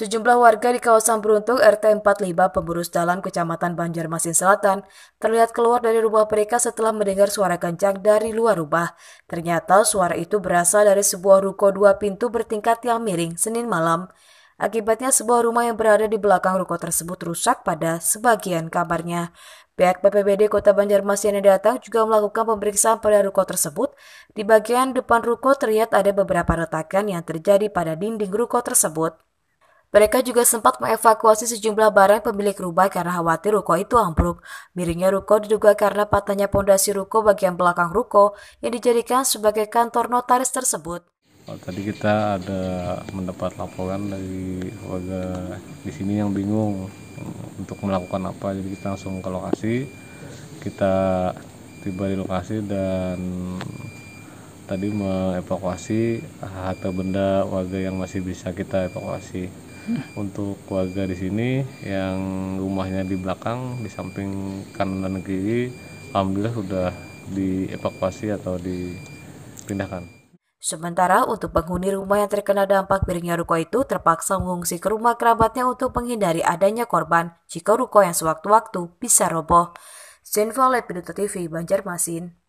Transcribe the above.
Sejumlah warga di kawasan Beruntung RT 45 Pemurus Dalam Kecamatan Banjarmasin Selatan terlihat keluar dari rumah mereka setelah mendengar suara kencang dari luar rumah. Ternyata suara itu berasal dari sebuah ruko dua pintu bertingkat yang miring Senin malam. Akibatnya sebuah rumah yang berada di belakang ruko tersebut rusak pada sebagian kamarnya. Pihak BPBD Kota Banjarmasin yang datang juga melakukan pemeriksaan pada ruko tersebut. Di bagian depan ruko terlihat ada beberapa retakan yang terjadi pada dinding ruko tersebut. Mereka juga sempat mengevakuasi sejumlah barang pemilik rumah karena khawatir ruko itu ambruk. Miringnya ruko diduga karena patahnya pondasi ruko bagian belakang ruko yang dijadikan sebagai kantor notaris tersebut. Oh, tadi kita ada mendapat laporan dari warga di sini yang bingung untuk melakukan apa. Jadi kita langsung ke lokasi. Kita tiba di lokasi dan tadi mengevakuasi harta benda warga yang masih bisa kita evakuasi untuk warga di sini yang rumahnya di belakang di samping kanan dan kiri alhamdulillah sudah dievakuasi atau dipindahkan. Sementara untuk penghuni rumah yang terkena dampak piringnya ruko itu terpaksa mengungsi ke rumah kerabatnya untuk menghindari adanya korban jika ruko yang sewaktu-waktu bisa roboh. Sinfo Lepiduto TV Banjarmasin.